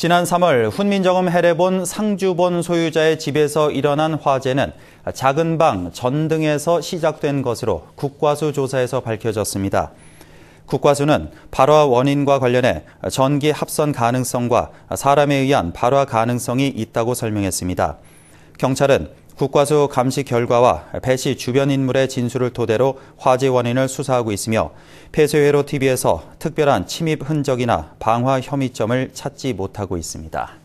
지난 3월 훈민정음 해례본 상주본 소유자의 집에서 일어난 화재는 작은 방 전등에서 시작된 것으로 국과수 조사에서 밝혀졌습니다. 국과수는 발화 원인과 관련해 전기 합선 가능성과 사람에 의한 발화 가능성이 있다고 설명했습니다. 경찰은 국과수 감시 결과와 배시 주변 인물의 진술을 토대로 화재 원인을 수사하고 있으며 폐쇄회로 TV에서 특별한 침입 흔적이나 방화 혐의점을 찾지 못하고 있습니다.